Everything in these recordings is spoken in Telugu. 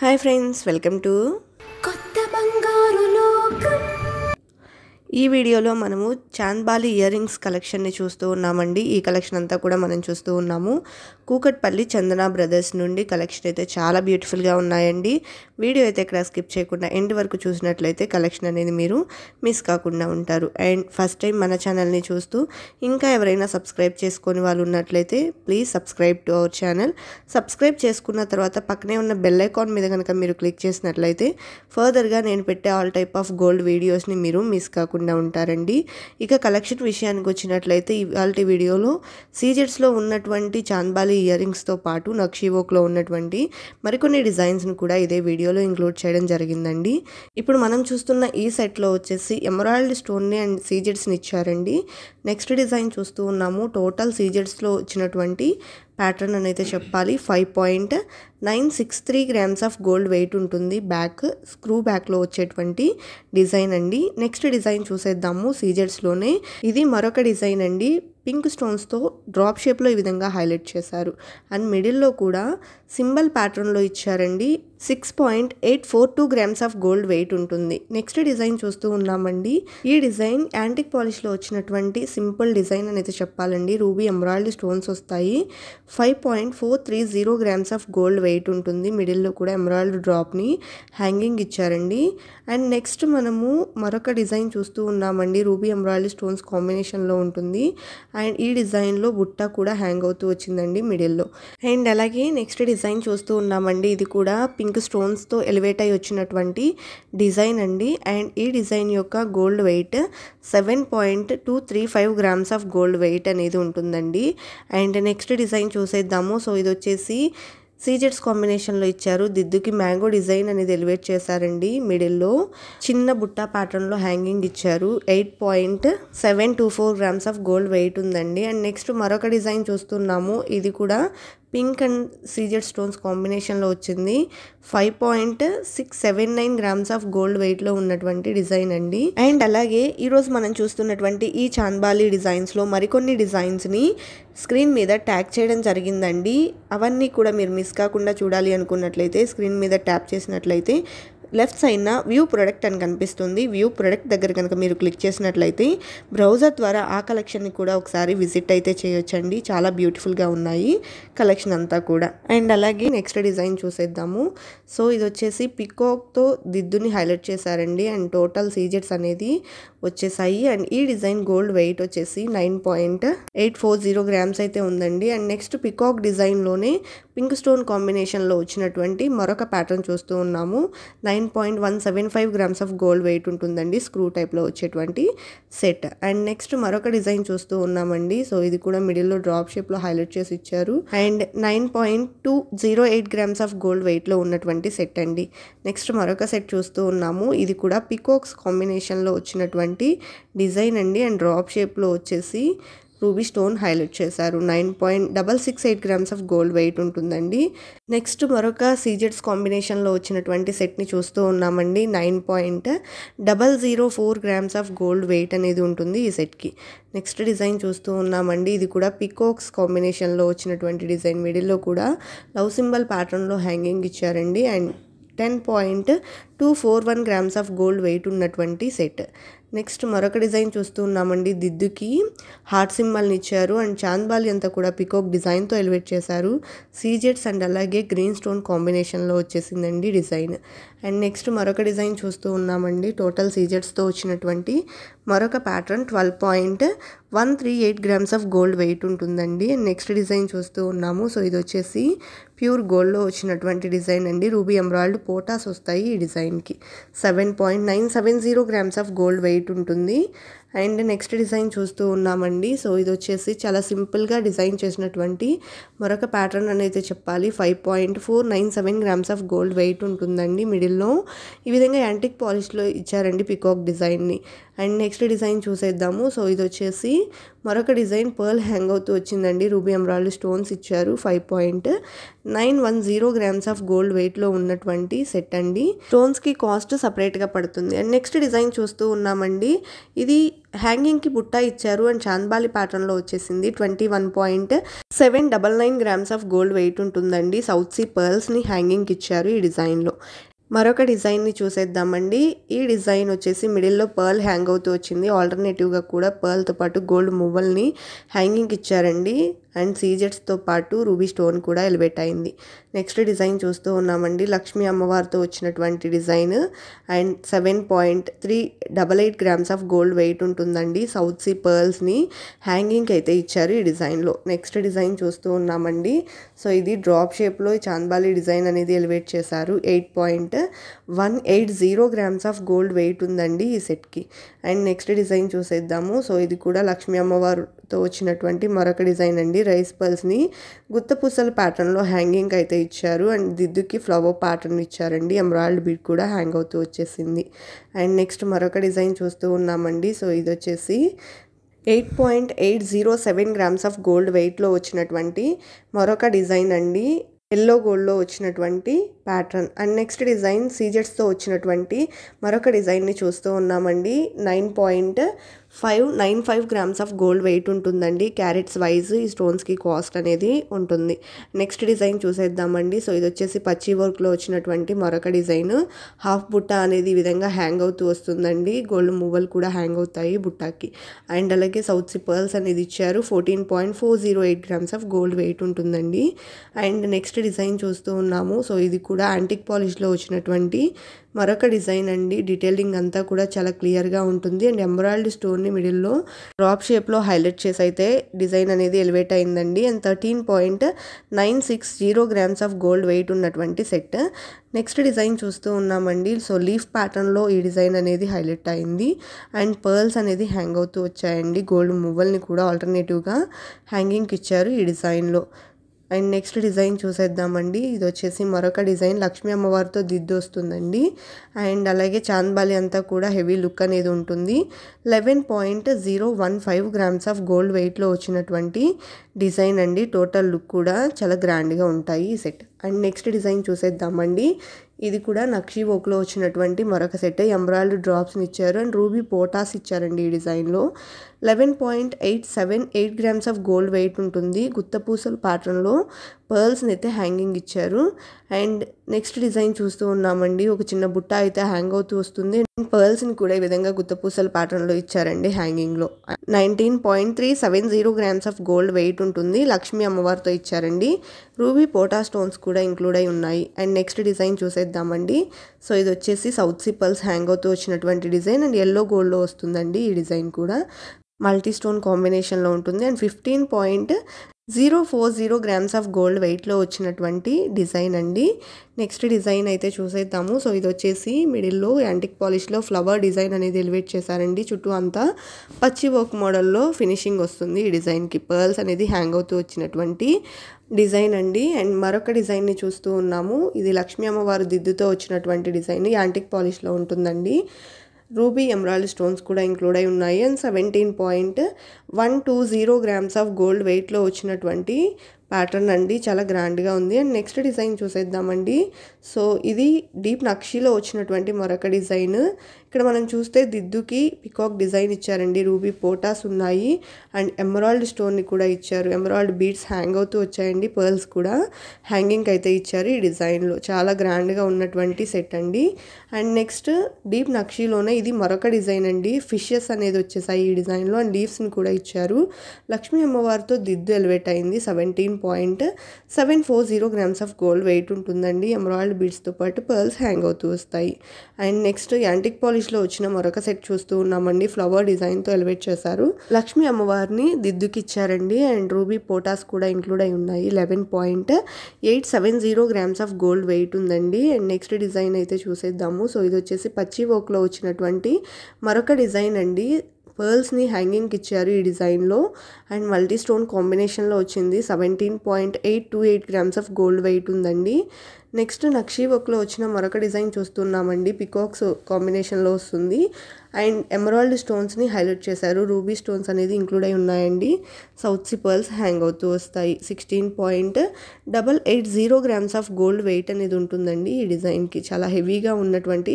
హాయ్ ఫ్రెండ్స్ వెల్కమ్ టు కొత్త బంగారు ఈ వీడియోలో మనము చాంద్బాలి ఇయర్ రింగ్స్ కలెక్షన్ని చూస్తూ ఉన్నామండి ఈ కలెక్షన్ అంతా కూడా మనం చూస్తూ ఉన్నాము కూకట్పల్లి చందన బ్రదర్స్ నుండి కలెక్షన్ అయితే చాలా బ్యూటిఫుల్గా ఉన్నాయండి వీడియో అయితే ఇక్కడ స్కిప్ చేయకుండా ఎండ్ వరకు చూసినట్లయితే కలెక్షన్ అనేది మీరు మిస్ కాకుండా ఉంటారు అండ్ ఫస్ట్ టైం మన ఛానల్ని చూస్తూ ఇంకా ఎవరైనా సబ్స్క్రైబ్ చేసుకొని వాళ్ళు ఉన్నట్లయితే please subscribe to our channel subscribe చేసుకున్న తర్వాత పక్కనే ఉన్న బెల్ ఐకాన్ మీద కనుక మీరు క్లిక్ చేసినట్లయితే ఫర్దర్గా నేను పెట్టే ఆల్ టైప్ ఆఫ్ గోల్డ్ వీడియోస్ని మీరు మిస్ కాకుండా లేకుండా ఉంటారండి ఇక కలెక్షన్ విషయానికి వచ్చినట్లయితే ఇవాళ వీడియోలో సీజెట్స్లో ఉన్నటువంటి చాంద్బాలి ఇయర్ రింగ్స్తో పాటు నక్షీవోక్లో ఉన్నటువంటి మరికొన్ని డిజైన్స్ను కూడా ఇదే వీడియోలో ఇంక్లూడ్ చేయడం జరిగిందండి ఇప్పుడు మనం చూస్తున్న ఈ సెట్లో వచ్చేసి ఎమరాయిల్డ్ స్టోన్ని అండ్ సీజెట్స్ని ఇచ్చారండి నెక్స్ట్ డిజైన్ చూస్తూ ఉన్నాము టోటల్ సీజెట్స్లో వచ్చినటువంటి ప్యాటర్న్ అని అయితే చెప్పాలి five point nine six three grams of gold weight ఉంటుంది బ్యాక్ స్క్రూ బ్యాక్లో వచ్చేటువంటి డిజైన్ అండి నెక్స్ట్ డిజైన్ చూసేద్దాము సీజర్స్లోనే ఇది మరొక డిజైన్ అండి పింక్ స్టోన్స్తో డ్రాప్ షేప్లో ఈ విధంగా హైలైట్ చేశారు అండ్ మిడిల్లో కూడా సింబల్ ప్యాటర్న్లో ఇచ్చారండి six point eight four two grams of gold weight ఉంటుంది నెక్స్ట్ డిజైన్ చూస్తూ ఉన్నామండి ఈ డిజైన్ యాంటిక్ పాలిష్లో వచ్చినటువంటి సింపుల్ డిజైన్ అనేది చెప్పాలండి రూబీ ఎంబ్రాయిడరీ స్టోన్స్ వస్తాయి five point four three zero grams of gold weight ఉంటుంది మిడిల్లో కూడా ఎంబ్రాయిడరీ డ్రాప్ని హ్యాంగింగ్ ఇచ్చారండి అండ్ నెక్స్ట్ మనము మరొక డిజైన్ చూస్తూ ఉన్నామండి రూబీ ఎంబ్రాయిడరీ స్టోన్స్ కాంబినేషన్లో ఉంటుంది అండ్ ఈ డిజైన్లో బుట్ట కూడా హ్యాంగ్ అవుతూ వచ్చిందండి మిడిల్లో అండ్ అలాగే నెక్స్ట్ డిజైన్ చూస్తూ ఉన్నామండి ఇది కూడా పింక్ స్టోన్స్తో ఎలివేట్ అయి వచ్చినటువంటి డిజైన్ అండి అండ్ ఈ డిజైన్ యొక్క gold weight seven point two three five grams of gold weight అనేది ఉంటుందండి అండ్ నెక్స్ట్ డిజైన్ చూసేద్దాము సో ఇది వచ్చేసి సీజెడ్స్ కాంబినేషన్లో ఇచ్చారు దిద్దుకి మ్యాంగో డిజైన్ అనేది ఎలివేట్ చేశారండి మిడిల్లో చిన్న బుట్టా ప్యాటర్న్లో హ్యాంగింగ్ ఇచ్చారు eight point seven two four grams of gold weight ఉందండి అండ్ నెక్స్ట్ మరొక డిజైన్ చూస్తున్నాము ఇది కూడా పింక్ అండ్ సీజెడ్ స్టోన్స్ కాంబినేషన్లో వచ్చింది five point six seven nine grams of gold వెయిట్లో ఉన్నటువంటి డిజైన్ అండి అండ్ అలాగే ఈరోజు మనం చూస్తున్నటువంటి ఈ చాన్బాలి డిజైన్స్లో మరికొన్ని డిజైన్స్ని స్క్రీన్ మీద ట్యాగ్ చేయడం జరిగిందండి అవన్నీ కూడా మీరు మిస్ కాకుండా చూడాలి అనుకున్నట్లయితే స్క్రీన్ మీద ట్యాప్ చేసినట్లయితే లెఫ్ట్ సైడ్న వ్యూ ప్రొడక్ట్ అని కనిపిస్తుంది వ్యూ ప్రొడక్ట్ దగ్గర కనుక మీరు క్లిక్ చేసినట్లయితే బ్రౌజర్ ద్వారా ఆ కలెక్షన్ని కూడా ఒకసారి విజిట్ అయితే చేయొచ్చండి చాలా బ్యూటిఫుల్గా ఉన్నాయి కలెక్షన్ అంతా కూడా అండ్ అలాగే నెక్స్ట్ డిజైన్ చూసేద్దాము సో ఇది వచ్చేసి పికాక్తో దిద్దుని హైలైట్ చేశారండి అండ్ టోటల్ సీజెట్స్ అనేది వచ్చేసాయి అండ్ ఈ డిజైన్ గోల్డ్ వెయిట్ వచ్చేసి nine point eight four zero grams అయితే ఉందండి అండ్ నెక్స్ట్ పికాక్ డిజైన్లోనే పింక్ స్టోన్ కాంబినేషన్లో వచ్చినటువంటి మరొక ప్యాటర్న్ చూస్తూ ఉన్నాము nine nine point one seven five grams of gold weight ఉంటుందండి స్క్రూ టైప్లో వచ్చేటువంటి సెట్ అండ్ నెక్స్ట్ మరొక డిజైన్ చూస్తూ ఉన్నామండి సో ఇది కూడా మిడిల్లో డ్రాప్ షేప్లో హైలైట్ చేసి ఇచ్చారు and nine point two zero eight grams of gold వెయిట్లో ఉన్నటువంటి సెట్ అండి నెక్స్ట్ మరొక సెట్ చూస్తూ ఉన్నాము ఇది కూడా పికోక్స్ కాంబినేషన్లో వచ్చినటువంటి డిజైన్ అండి అండ్ డ్రాప్ షేప్లో వచ్చేసి రూబీ స్టోన్ హైలైట్ చేశారు nine point double six eight grams of gold weight ఉంటుందండి నెక్స్ట్ మరొక సీజెట్స్ కాంబినేషన్లో వచ్చినటువంటి సెట్ని చూస్తూ ఉన్నామండి nine point double zero four grams of gold weight అనేది ఉంటుంది ఈ సెట్కి నెక్స్ట్ డిజైన్ చూస్తూ ఉన్నామండి ఇది కూడా పికోక్స్ కాంబినేషన్లో వచ్చినటువంటి డిజైన్ మిడిల్లో కూడా లవ్ సింబల్ ప్యాటర్న్లో హ్యాంగింగ్ ఇచ్చారండి and ten point two four one grams of gold weight ఉన్నటువంటి సెట్ నెక్స్ట్ మరొక డిజైన్ చూస్తూ ఉన్నామండి దిద్దుకి హార్ట్ సింబల్ని ఇచ్చారు అండ్ చాంద్బాలి అంతా కూడా పికోక్ డిజైన్తో ఎలివేట్ చేశారు సీజెట్స్ అండ్ అలాగే గ్రీన్ స్టోన్ కాంబినేషన్లో వచ్చేసిందండి డిజైన్ అండ్ నెక్స్ట్ మరొక డిజైన్ చూస్తూ ఉన్నామండి టోటల్ సీజెట్స్తో వచ్చినటువంటి మరొక pattern twelve point one three eight grams of gold weight ఉంటుందండి నెక్స్ట్ డిజైన్ చూస్తూ ఉన్నాము సో ఇది వచ్చేసి ప్యూర్ గోల్డ్లో వచ్చినటువంటి డిజైన్ అండి రూబీ ఎంబ్రాయిల్డ్ పోటాస్ వస్తాయి ఈ డిజైన్కి seven point nine seven zero grams of gold weight ఉంటుంది అండ్ నెక్స్ట్ డిజైన్ చూస్తూ ఉన్నామండి సో ఇది వచ్చేసి చాలా సింపుల్గా డిజైన్ చేసినటువంటి మరొక ప్యాటర్న్ అనేది చెప్పాలి five point four nine seven grams of gold weight ఉంటుందండి మిడిల్లో ఈ విధంగా యాంటిక్ పాలిష్లో ఇచ్చారండి పికాక్ డిజైన్ని అండ్ నెక్స్ట్ డిజైన్ చూసేద్దాము సో ఇది వచ్చేసి మరొక డిజైన్ పర్ల్ హ్యాంగ్ అవుతూ వచ్చిందండి రూబీ ఎమరాల్డ్ స్టోన్స్ ఇచ్చారు five point nine one zero grams of gold వెయిట్లో ఉన్నటువంటి సెట్ అండి స్టోన్స్కి కాస్ట్ సపరేట్గా పడుతుంది అండ్ నెక్స్ట్ డిజైన్ చూస్తూ ఉన్నామండి ఇది హ్యాంగింగ్కి బుట్ట ఇచ్చారు అండ్ చాందబాలి ప్యాటర్న్లో వచ్చేసింది twenty one point seven double nine grams of gold weight ఉంటుందండి సౌత్ సీ పర్ల్స్ని హ్యాంగింగ్కి ఇచ్చారు ఈ డిజైన్లో మరొక డిజైన్ని చూసేద్దామండి ఈ డిజైన్ వచ్చేసి మిడిల్లో పర్ల్ హ్యాంగ్ అవుతూ వచ్చింది ఆల్టర్నేటివ్గా కూడా పర్ల్తో పాటు గోల్డ్ మువ్వల్ని హ్యాంగింగ్ ఇచ్చారండి అండ్ సీజెట్స్తో పాటు రూబీ స్టోన్ కూడా ఎలివేట్ అయింది నెక్స్ట్ డిజైన్ చూస్తూ ఉన్నామండి లక్ష్మీ అమ్మవారితో వచ్చినటువంటి design and seven point three double eight grams of gold weight ఉంటుందండి సౌత్ సీ పర్ల్స్ని హ్యాంగింగ్కి అయితే ఇచ్చారు ఈ డిజైన్లో నెక్స్ట్ డిజైన్ చూస్తూ ఉన్నామండి సో ఇది డ్రాప్ షేప్లో చాంద్బాలి డిజైన్ అనేది ఎలివేట్ చేశారు eight point one eight zero grams of gold weight ఉందండి ఈ సెట్కి అండ్ నెక్స్ట్ డిజైన్ చూసేద్దాము సో ఇది కూడా లక్ష్మీ అమ్మవారు తో వచ్చినటువంటి మరొక డిజైన్ అండి రైస్ పర్ల్స్ని గుత్తపూసల ప్యాటర్న్లో హ్యాంగింగ్ అయితే ఇచ్చారు అండ్ దిద్దుకి ఫ్లవర్ ప్యాటర్న్ ఇచ్చారండి ఎంబ్రాయిల్డ్ బీడ్ కూడా హ్యాంగ్ అవుతూ వచ్చేసింది అండ్ నెక్స్ట్ మరొక డిజైన్ చూస్తూ ఉన్నామండి సో ఇది వచ్చేసి eight point eight zero seven grams of gold వెయిట్లో వచ్చినటువంటి మరొక డిజైన్ అండి ఎల్లో గోల్డ్లో వచ్చినటువంటి ప్యాటర్న్ అండ్ నెక్స్ట్ డిజైన్ సీజెట్స్తో వచ్చినటువంటి మరొక డిజైన్ని చూస్తూ ఉన్నామండి nine point five nine five grams of gold weight ఉంటుందండి క్యారెట్స్ వైజ్ ఈ స్టోన్స్కి కాస్ట్ అనేది ఉంటుంది నెక్స్ట్ డిజైన్ చూసేద్దామండి సో ఇది వచ్చేసి పచ్చి వర్క్లో వచ్చినటువంటి మరొక డిజైన్ హాఫ్ బుట్ట అనేది ఈ విధంగా హ్యాంగ్ అవుతూ వస్తుందండి గోల్డ్ మూవలు కూడా హ్యాంగ్ అవుతాయి బుట్టాకి అండ్ అలాగే సౌత్ సిపర్స్ అనేది ఇచ్చారు fourteen point four zero eight grams of gold weight ఉంటుందండి అండ్ నెక్స్ట్ డిజైన్ చూస్తూ ఉన్నాము సో ఇది కూడా కూడా యాంటిక్ పాలిష్లో వచ్చినటువంటి మరొక డిజైన్ అండి డీటెయిలింగ్ అంతా కూడా చాలా క్లియర్గా ఉంటుంది అండ్ ఎంబ్రాయిల్డ్ స్టోన్ని మిడిల్లో డ్రాప్ షేప్లో హైలైట్ చేసి అయితే డిజైన్ అనేది ఎలివేట్ అయిందండి and thirteen point nine six zero grams of gold weight ఉన్నటువంటి సెట్ నెక్స్ట్ డిజైన్ చూస్తూ ఉన్నామండి సో లీఫ్ ప్యాటర్న్లో ఈ డిజైన్ అనేది హైలైట్ అయింది అండ్ పర్ల్స్ అనేది హ్యాంగ్ అవుతూ వచ్చాయండి గోల్డ్ మువ్వల్ని కూడా ఆల్టర్నేటివ్గా హ్యాంగింగ్కి ఇచ్చారు ఈ డిజైన్లో అండ్ నెక్స్ట్ డిజైన్ చూసేద్దామండి ఇది వచ్చేసి మరొక డిజైన్ లక్ష్మీ అమ్మవారితో దిద్దు వస్తుందండి అండ్ అలాగే చాంద్బాలి అంతా కూడా హెవీ లుక్ అనేది ఉంటుంది eleven point zero one five grams of gold వెయిట్లో వచ్చినటువంటి డిజైన్ అండి టోటల్ లుక్ కూడా చాలా గ్రాండ్గా ఉంటాయి ఈ సెట్ అండ్ నెక్స్ట్ డిజైన్ చూసేద్దామండి ఇది కూడా నక్షి ఓక్లో వచ్చినటువంటి మరొక సెట్ ఎంబ్రాయిడ్ డ్రాప్స్ని ఇచ్చారు అండ్ రూబీ పోటాస్ ఇచ్చారండి ఈ డిజైన్లో eleven point eight seven eight grams of gold weight ఉంటుంది గుత్తపూసల ప్యాటర్న్లో పర్ల్స్ని అయితే హ్యాంగింగ్ ఇచ్చారు అండ్ నెక్స్ట్ డిజైన్ చూస్తూ ఉన్నామండి ఒక చిన్న బుట్ట అయితే హ్యాంగ్ అవుతూ వస్తుంది అండ్ పర్ల్స్ని కూడా ఈ విధంగా గుత్తపూసల ప్యాటర్న్లో ఇచ్చారండి హ్యాంగింగ్లో nineteen point three seven zero grams of gold weight ఉంటుంది లక్ష్మీ అమ్మవారితో ఇచ్చారండి రూబీ పోటా స్టోన్స్ కూడా ఇంక్లూడ్ అయి ఉన్నాయి అండ్ నెక్స్ట్ డిజైన్ చూసేద్దామండి సో ఇది వచ్చేసి సౌత్ సి పర్ల్స్ హ్యాంగ్ అవుతూ వచ్చినటువంటి డిజైన్ అండ్ ఎల్లో గోల్డ్లో వస్తుందండి ఈ డిజైన్ కూడా మల్టీ స్టోన్ కాంబినేషన్లో ఉంటుంది and fifteen point zero four zero grams of gold వెయిట్లో వచ్చినటువంటి డిజైన్ అండి నెక్స్ట్ డిజైన్ అయితే చూసేద్దాము సో ఇది వచ్చేసి మిడిల్లో యాంటిక్ పాలిష్లో ఫ్లవర్ డిజైన్ అనేది ఎలివేట్ చేశారండి చుట్టూ అంతా పచ్చి వర్క్ మోడల్లో ఫినిషింగ్ వస్తుంది ఈ డిజైన్కి పర్ల్స్ అనేది హ్యాంగ్ అవుతూ వచ్చినటువంటి డిజైన్ అండి అండ్ మరొక డిజైన్ని చూస్తూ ఉన్నాము ఇది లక్ష్మీ అమ్మవారు దిద్దుతో వచ్చినటువంటి డిజైన్ యాంటిక్ పాలిష్లో ఉంటుందండి రూబీ ఎమరాల్డ్ స్టోన్స్ కూడా ఇంక్లూడ్ అయి ఉన్నాయి and seventeen point one two zero grams of gold వెయిట్లో వచ్చినటువంటి ప్యాటర్న్ అండి చాలా గ్రాండ్గా ఉంది అండ్ నెక్స్ట్ డిజైన్ చూసేద్దామండి సో ఇది డీప్ నక్షిలో వచ్చినటువంటి మరొక డిజైన్ ఇక్కడ మనం చూస్తే దిద్దుకి పికాక్ డిజైన్ ఇచ్చారండి రూబీ పోటాస్ ఉన్నాయి అండ్ ఎమరాల్డ్ స్టోన్ని కూడా ఇచ్చారు ఎమరాల్డ్ బీడ్స్ హ్యాంగ్ అవుతూ వచ్చాయండి పర్ల్స్ కూడా హ్యాంగింగ్కి అయితే ఇచ్చారు ఈ డిజైన్లో చాలా గ్రాండ్గా ఉన్నటువంటి సెట్ అండి అండ్ నెక్స్ట్ డీప్ నక్షిలోనే ఇది మరొక డిజైన్ అండి ఫిషెస్ అనేది వచ్చేసాయి ఈ డిజైన్లో అండ్ లీవ్స్ని కూడా ఇచ్చారు లక్ష్మీ అమ్మవారితో దిద్దు ఎలివేట్ అయింది seventeen point seven four zero grams of gold weight ఉంటుందండి ఎమరాల్డ్ బీడ్స్తో పాటు పర్ల్స్ హ్యాంగ్ అవుతూ వస్తాయి అండ్ నెక్స్ట్ యాంటిక్ పాలిష్ శారీస్లో వచ్చిన మరొక సెట్ చూస్తూ ఉన్నామండి ఫ్లవర్ డిజైన్తో ఎలివేట్ చేశారు లక్ష్మీ అమ్మవారిని దిద్దుకిచ్చారండి అండ్ రూబీ పోటాస్ కూడా ఇంక్లూడ్ అయి ఉన్నాయి eleven point eight seven zero grams of gold weight ఉందండి అండ్ నెక్స్ట్ డిజైన్ అయితే చూసేద్దాము సో ఇది వచ్చేసి పచ్చి వోక్లో వచ్చినటువంటి మరొక డిజైన్ అండి పర్ల్స్ని హ్యాంగింగ్కి ఇచ్చారు ఈ డిజైన్లో అండ్ మల్టీ స్టోన్ కాంబినేషన్లో వచ్చింది seventeen point eight two eight grams of gold weight ఉందండి నెక్స్ట్ నక్షీ వర్క్లో వచ్చిన మరొక డిజైన్ చూస్తున్నామండి పికాక్స్ కాంబినేషన్లో వస్తుంది అండ్ ఎమరాల్డ్ స్టోన్స్ని హైలైట్ చేశారు రూబీ స్టోన్స్ అనేది ఇంక్లూడ్ అయి ఉన్నాయండి సౌత్ సిపర్స్ హ్యాంగ్ అవుతూ వస్తాయి sixteen point double eight zero grams of gold weight అనేది ఉంటుందండి ఈ డిజైన్కి చాలా హెవీగా ఉన్నటువంటి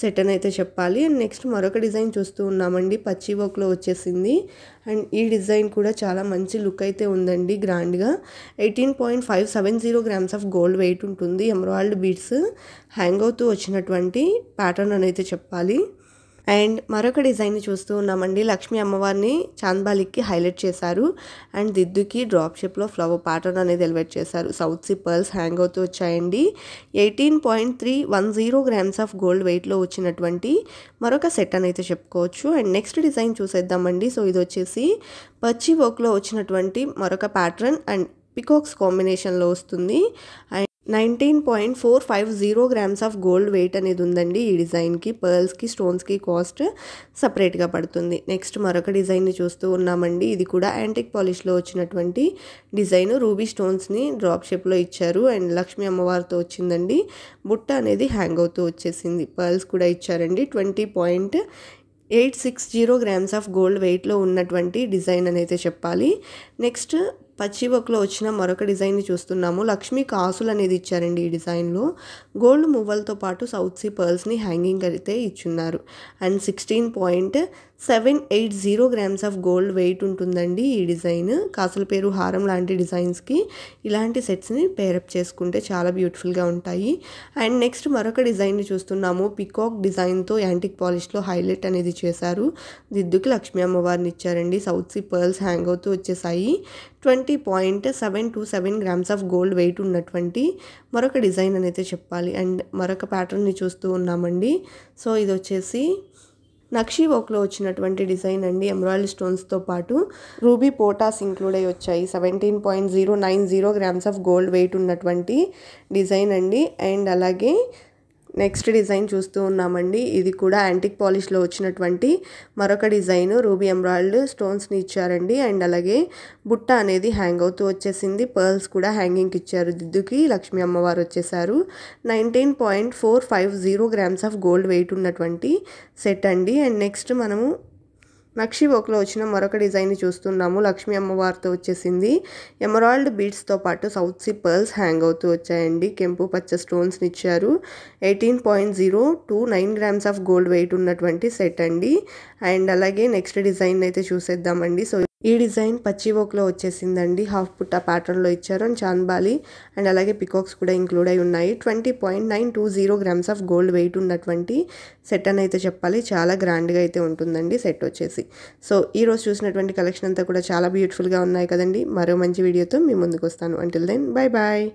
సెట్ అని అయితే చెప్పాలి అండ్ నెక్స్ట్ మరొక డిజైన్ చూస్తూ ఉన్నామండి పచ్చి వర్క్లో వచ్చేసింది అండ్ ఈ డిజైన్ కూడా చాలా మంచి లుక్ అయితే ఉందండి గ్రాండ్గా eighteen point five seven zero grams of gold weight ఉంటుంది ఎమరాల్డ్ బీడ్స్ హ్యాంగ్ అవుతూ వచ్చినటువంటి ప్యాటర్న్ అని అయితే చెప్పాలి అండ్ మరొక డిజైన్ని చూస్తూ ఉన్నామండి లక్ష్మీ అమ్మవారిని చాంద్బాలిక్కి హైలైట్ చేశారు అండ్ దిద్దుకి డ్రాప్ షేప్లో ఫ్లవర్ ప్యాటర్న్ అనేది ఎలివేట్ చేశారు సౌత్ సి పర్ల్స్ హ్యాంగ్ అవుతూ వచ్చాయండి eighteen point three one zero grams of gold వెయిట్లో వచ్చినటువంటి మరొక సెట్ అని అయితే చెప్పుకోవచ్చు అండ్ నెక్స్ట్ డిజైన్ చూసేద్దామండి సో ఇది వచ్చేసి పచ్చి వర్క్లో వచ్చినటువంటి మరొక ప్యాటర్న్ అండ్ పికాక్స్ కాంబినేషన్లో వస్తుంది and nineteen point four five zero grams of gold weight అనేది ఉందండి ఈ డిజైన్కి పర్ల్స్కి స్టోన్స్కి కాస్ట్ సపరేట్గా పడుతుంది నెక్స్ట్ మరొక డిజైన్ని చూస్తూ ఉన్నామండి ఇది కూడా యాంటిక్ పాలిష్లో వచ్చినటువంటి డిజైన్ రూబీ స్టోన్స్ని డ్రాప్ షేప్లో ఇచ్చారు అండ్ లక్ష్మీ అమ్మవారితో వచ్చిందండి బుట్ట అనేది హ్యాంగ్ అవుతూ వచ్చేసింది పర్ల్స్ కూడా ఇచ్చారండి twenty point eight six zero grams of gold వెయిట్లో ఉన్నటువంటి డిజైన్ అని అయితే చెప్పాలి నెక్స్ట్ పచ్చి వర్క్లో వచ్చిన మరొక డిజైన్ని చూస్తున్నాము లక్ష్మీ కాసులు అనేది ఇచ్చారండి ఈ డిజైన్లో గోల్డ్ మువ్వలతో పాటు సౌత్ సీ పర్ల్స్ని హ్యాంగింగ్ అయితే ఇచ్చున్నారు and sixteen point seven eight zero grams of gold weight ఉంటుందండి ఈ డిజైన్ కాసల పేరు హారం లాంటి డిజైన్స్కి ఇలాంటి సెట్స్ని పేరప్ చేసుకుంటే చాలా బ్యూటిఫుల్గా ఉంటాయి అండ్ నెక్స్ట్ మరొక డిజైన్ని చూస్తున్నాము పికాక్ డిజైన్తో యాంటిక్ పాలిష్లో హైలైట్ అనేది చేశారు దిద్దుకి లక్ష్మీ అమ్మవారిని ఇచ్చారండి సౌత్ సి పర్ల్స్ హ్యాంగ్ అవుతూ వచ్చేసాయి twenty point seven two seven grams of gold weight ఉన్నటువంటి మరొక డిజైన్ అనేది చెప్పాలి అండ్ మరొక ప్యాటర్న్ని చూస్తూ ఉన్నామండి సో ఇది వచ్చేసి నక్షీ వర్క్లో వచ్చినటువంటి డిజైన్ అండి ఎమరాయిల్ స్టోన్స్తో పాటు రూబీ పోటాస్ ఇంక్లూడ్ అయ్యి వచ్చాయి seventeen point zero nine zero grams of gold weight ఉన్నటువంటి డిజైన్ అండి అండ్ అలాగే నెక్స్ట్ డిజైన్ చూస్తూ ఉన్నామండి ఇది కూడా యాంటిక్ పాలిష్లో వచ్చినటువంటి మరొక డిజైన్ రూబీ ఎంబ్రాయిల్డ్ స్టోన్స్ని ఇచ్చారండి అండ్ అలాగే బుట్ట అనేది హ్యాంగ్ అవుతూ వచ్చేసింది పర్ల్స్ కూడా హ్యాంగింగ్కి ఇచ్చారు దిద్దుకి లక్ష్మీ అమ్మవారు వచ్చేసారు nineteen point four five zero grams of gold weight ఉన్నటువంటి సెట్ అండి అండ్ నెక్స్ట్ మనము నక్షి వర్క్లో వచ్చిన మరొక డిజైన్ చూస్తున్నాము లక్ష్మీ అమ్మవారితో వచ్చేసింది ఎమరాల్డ్ బీడ్స్తో పాటు సౌత్ సీ పర్ల్స్ హ్యాంగ్ అవుతూ వచ్చాయండి కెంపు పచ్చ స్టోన్స్ని ఇచ్చారు eighteen point zero two nine grams of gold weight ఉన్నటువంటి సెట్ అండి అండ్ అలాగే నెక్స్ట్ డిజైన్ అయితే చూసేద్దామండి సో ఈ డిజైన్ పచ్చి ఓక్లో వచ్చేసిందండి హాఫ్ పుట్టా ప్యాటర్న్లో ఇచ్చారు అండ్ చాన్బాలి అండ్ అలాగే పికాక్స్ కూడా ఇంక్లూడ్ అయి ఉన్నాయి twenty point nine two zero grams of gold weight ఉన్నటువంటి సెట్ అని అయితే చెప్పాలి చాలా గ్రాండ్గా అయితే ఉంటుందండి సెట్ వచ్చేసి సో ఈరోజు చూసినటువంటి కలెక్షన్ అంతా కూడా చాలా బ్యూటిఫుల్గా ఉన్నాయి కదండి మరో మంచి వీడియోతో మీ ముందుకు వస్తాను అంటిల్ దెన్ బాయ్ బాయ్